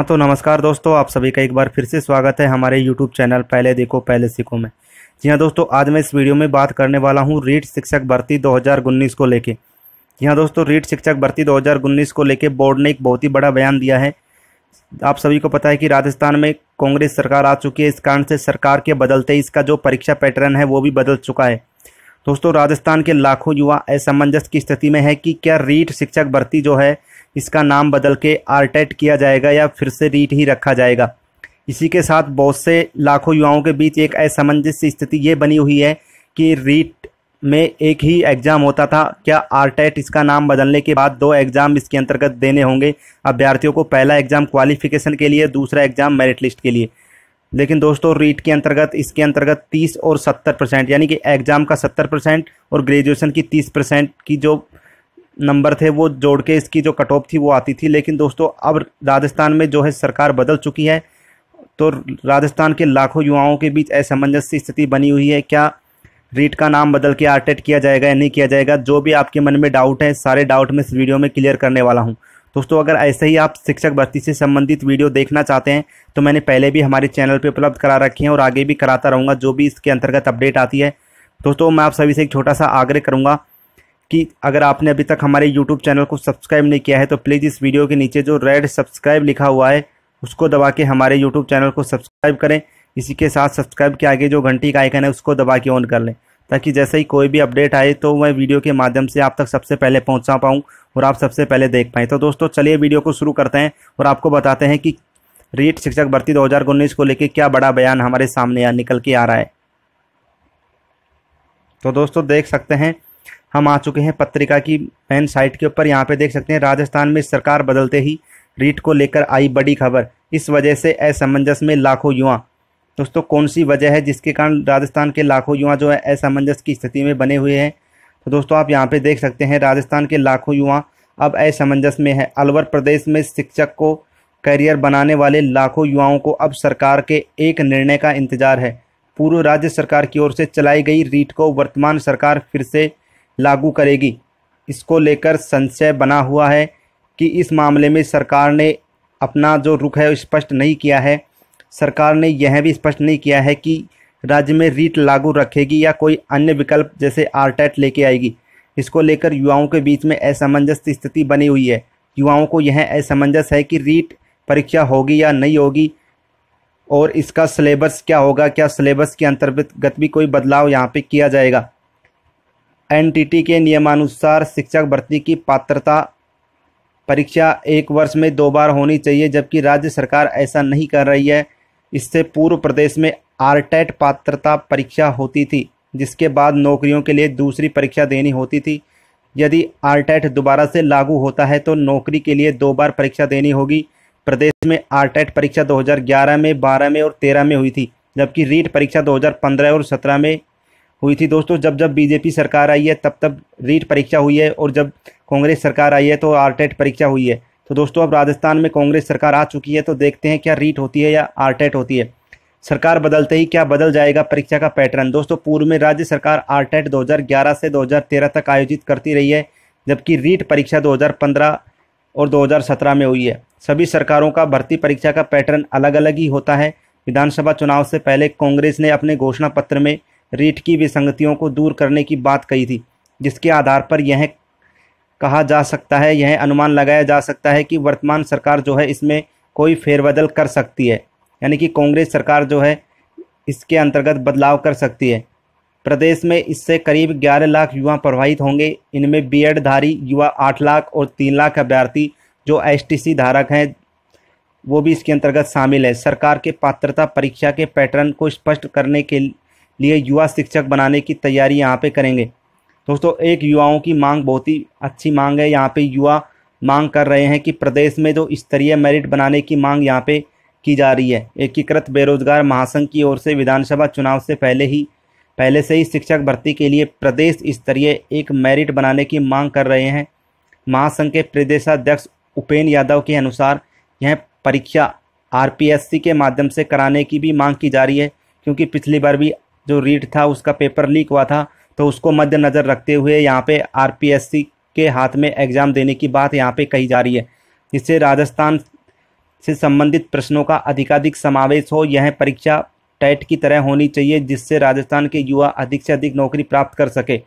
हाँ तो नमस्कार दोस्तों आप सभी का एक बार फिर से स्वागत है हमारे YouTube चैनल पहले देखो पहले सीखो में जी हाँ दोस्तों आज मैं इस वीडियो में बात करने वाला हूँ रीट शिक्षक भर्ती 2019 को लेके जी हाँ दोस्तों रीट शिक्षक भर्ती 2019 को लेके बोर्ड ने एक बहुत ही बड़ा बयान दिया है आप सभी को पता है कि राजस्थान में कांग्रेस सरकार आ चुकी है इस कारण से सरकार के बदलते इसका जो परीक्षा पैटर्न है वो भी बदल चुका है दोस्तों राजस्थान के लाखों युवा असमंजस की स्थिति में है कि क्या रीट शिक्षक भर्ती जो है इसका नाम बदल के आरटेट किया जाएगा या फिर से रीट ही रखा जाएगा इसी के साथ बहुत से लाखों युवाओं के बीच एक असमंजस्य स्थिति ये बनी हुई है कि रीट में एक ही एग्ज़ाम होता था क्या आरटेट इसका नाम बदलने के बाद दो एग्ज़ाम इसके अंतर्गत देने होंगे अभ्यर्थियों को पहला एग्ज़ाम क्वालिफिकेशन के लिए दूसरा एग्ज़ाम मेरिट लिस्ट के लिए लेकिन दोस्तों रीट के अंतर्गत इसके अंतर्गत 30 और 70 परसेंट यानी कि एग्ज़ाम का 70 परसेंट और ग्रेजुएशन की 30 परसेंट की जो नंबर थे वो जोड़ के इसकी जो कट ऑफ थी वो आती थी लेकिन दोस्तों अब राजस्थान में जो है सरकार बदल चुकी है तो राजस्थान के लाखों युवाओं के बीच असमंजस्य स्थिति बनी हुई है क्या रीट का नाम बदल के आरटेट किया जाएगा या नहीं किया जाएगा जो भी आपके मन में डाउट है सारे डाउट मैं इस वीडियो में क्लियर करने वाला हूँ दोस्तों अगर ऐसे ही आप शिक्षक भर्ती से संबंधित वीडियो देखना चाहते हैं तो मैंने पहले भी हमारे चैनल पर उपलब्ध करा रखी हैं और आगे भी कराता रहूँगा जो भी इसके अंतर्गत अपडेट आती है दोस्तों मैं आप सभी से एक छोटा सा आग्रह करूँगा कि अगर आपने अभी तक हमारे यूट्यूब चैनल को सब्सक्राइब नहीं किया है तो प्लीज़ इस वीडियो के नीचे जो रेड सब्सक्राइब लिखा हुआ है उसको दबा के हमारे यूट्यूब चैनल को सब्सक्राइब करें इसी के साथ सब्सक्राइब के आगे जो घंटी का आइकन है उसको दबा के ऑन कर लें ताकि जैसे ही कोई भी अपडेट आए तो मैं वीडियो के माध्यम से आप तक सबसे पहले पहुँचा पाऊँ और आप सबसे पहले देख पाएँ तो दोस्तों चलिए वीडियो को शुरू करते हैं और आपको बताते हैं कि रीट शिक्षक भर्ती दो को लेकर क्या बड़ा बयान हमारे सामने निकल के आ रहा है तो दोस्तों देख सकते हैं हम आ चुके हैं पत्रिका की मेन साइट के ऊपर यहाँ पे देख सकते हैं राजस्थान में सरकार बदलते ही रीट को लेकर आई बड़ी खबर इस वजह से असमंजस में लाखों युवा दोस्तों कौन सी वजह है जिसके कारण राजस्थान के लाखों युवा जो है असमंजस की स्थिति में बने हुए हैं तो दोस्तों आप यहाँ पे देख सकते हैं राजस्थान के लाखों युवा अब असमंजस में है अलवर प्रदेश में शिक्षक को करियर बनाने वाले लाखों युवाओं को अब सरकार के एक निर्णय का इंतजार है पूर्व राज्य सरकार की ओर से चलाई गई रीट को वर्तमान सरकार फिर से लागू करेगी इसको लेकर संशय बना हुआ है कि इस मामले में सरकार ने अपना जो रुख है स्पष्ट नहीं किया है सरकार ने यह भी स्पष्ट नहीं किया है कि राज्य में रीट लागू रखेगी या कोई अन्य विकल्प जैसे आरटेट लेके आएगी इसको लेकर युवाओं के बीच में असमंजस स्थिति बनी हुई है युवाओं को यह असमंजस है कि रीट परीक्षा होगी या नहीं होगी और इसका सिलेबस क्या होगा क्या सिलेबस के अंतर्गत भी कोई बदलाव यहाँ पे किया जाएगा एनटीटी के नियमानुसार शिक्षक भर्ती की पात्रता परीक्षा एक वर्ष में दो बार होनी चाहिए जबकि राज्य सरकार ऐसा नहीं कर रही है इससे पूर्व प्रदेश में आरटेट पात्रता परीक्षा होती थी जिसके बाद नौकरियों के लिए दूसरी परीक्षा देनी होती थी यदि आरटेट दोबारा से लागू होता है तो नौकरी के लिए दो बार परीक्षा देनी होगी प्रदेश में आरटेट परीक्षा 2011 में 12 में और 13 में हुई थी जबकि रीट परीक्षा 2015 और 17 में हुई थी दोस्तों जब जब बीजेपी सरकार आई है तब तब रीट परीक्षा हुई है और जब कांग्रेस सरकार आई है तो आर परीक्षा हुई है तो दोस्तों अब राजस्थान में कांग्रेस सरकार आ चुकी है तो देखते हैं क्या रीट होती है या आर होती है सरकार बदलते ही क्या बदल जाएगा परीक्षा का पैटर्न दोस्तों पूर्व में राज्य सरकार आर टेट से दो तक आयोजित करती रही है जबकि रीट परीक्षा दो और दो में हुई है सभी सरकारों का भर्ती परीक्षा का पैटर्न अलग अलग ही होता है विधानसभा चुनाव से पहले कांग्रेस ने अपने घोषणा पत्र में रीठ की विसंगतियों को दूर करने की बात कही थी जिसके आधार पर यह कहा जा सकता है यह अनुमान लगाया जा सकता है कि वर्तमान सरकार जो है इसमें कोई फेरबदल कर सकती है यानी कि कांग्रेस सरकार जो है इसके अंतर्गत बदलाव कर सकती है प्रदेश में इससे करीब 11 लाख युवा प्रभावित होंगे इनमें बीएडधारी युवा 8 लाख और 3 लाख अभ्यर्थी जो एसटीसी धारक हैं वो भी इसके अंतर्गत शामिल है सरकार के पात्रता परीक्षा के पैटर्न को स्पष्ट करने के लिए युवा शिक्षक बनाने की तैयारी यहाँ पे करेंगे दोस्तों एक युवाओं की मांग बहुत ही अच्छी मांग है यहाँ पे युवा मांग कर रहे हैं कि प्रदेश में जो स्तरीय मेरिट बनाने की मांग यहाँ पे की जा रही है एकीकृत बेरोजगार महासंघ की ओर से विधानसभा चुनाव से पहले ही पहले से ही शिक्षक भर्ती के लिए प्रदेश स्तरीय एक मेरिट बनाने की मांग कर रहे हैं महासंघ के प्रदेशाध्यक्ष उपेन यादव के अनुसार यह परीक्षा आरपीएससी के माध्यम से कराने की भी मांग की जा रही है क्योंकि पिछली बार भी जो रीट था उसका पेपर लीक हुआ था तो उसको मद्देनज़र रखते हुए यहाँ पे आरपीएससी के हाथ में एग्ज़ाम देने की बात यहाँ पे कही जा रही है जिससे राजस्थान से संबंधित प्रश्नों का अधिकाधिक समावेश हो यह परीक्षा टैट की तरह होनी चाहिए जिससे राजस्थान के युवा अधिक से अधिक नौकरी प्राप्त कर सके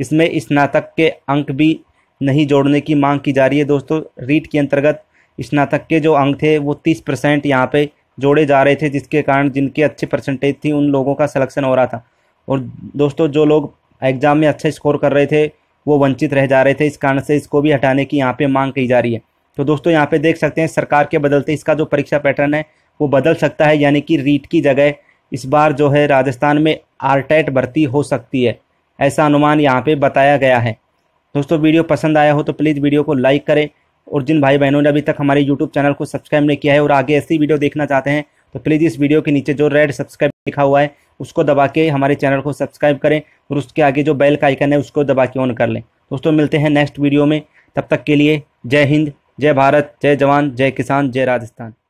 इसमें स्नातक के अंक भी नहीं जोड़ने की मांग की जा रही है दोस्तों रीट के अंतर्गत स्नातक के जो अंक थे वो तीस परसेंट यहाँ पे जोड़े जा रहे थे जिसके कारण जिनकी अच्छी परसेंटेज थी उन लोगों का सिलेक्शन हो रहा था और दोस्तों जो लोग एग्ज़ाम में अच्छे स्कोर कर रहे थे वो वंचित रह जा रहे थे इस कारण से इसको भी हटाने की यहाँ पे मांग की जा रही है तो दोस्तों यहाँ पे देख सकते हैं सरकार के बदलते इसका जो परीक्षा पैटर्न है वो बदल सकता है यानी कि रीट की जगह इस बार जो है राजस्थान में आरटेट e भर्ती हो सकती है ऐसा अनुमान यहाँ पर बताया गया है दोस्तों वीडियो पसंद आया हो तो प्लीज़ वीडियो को लाइक करें और जिन भाई बहनों ने अभी तक हमारे यूट्यूब चैनल को सब्सक्राइब नहीं किया है और आगे ऐसी वीडियो देखना चाहते हैं तो प्लीज़ इस वीडियो के नीचे जो रेड सब्सक्राइब लिखा हुआ है उसको दबा के हमारे चैनल को सब्सक्राइब करें और उसके आगे जो बेल का आइकन है उसको दबा के ऑन कर लें दोस्तों मिलते हैं नेक्स्ट वीडियो में तब तक के लिए जय हिंद जय भारत जय जवान जय किसान जय राजस्थान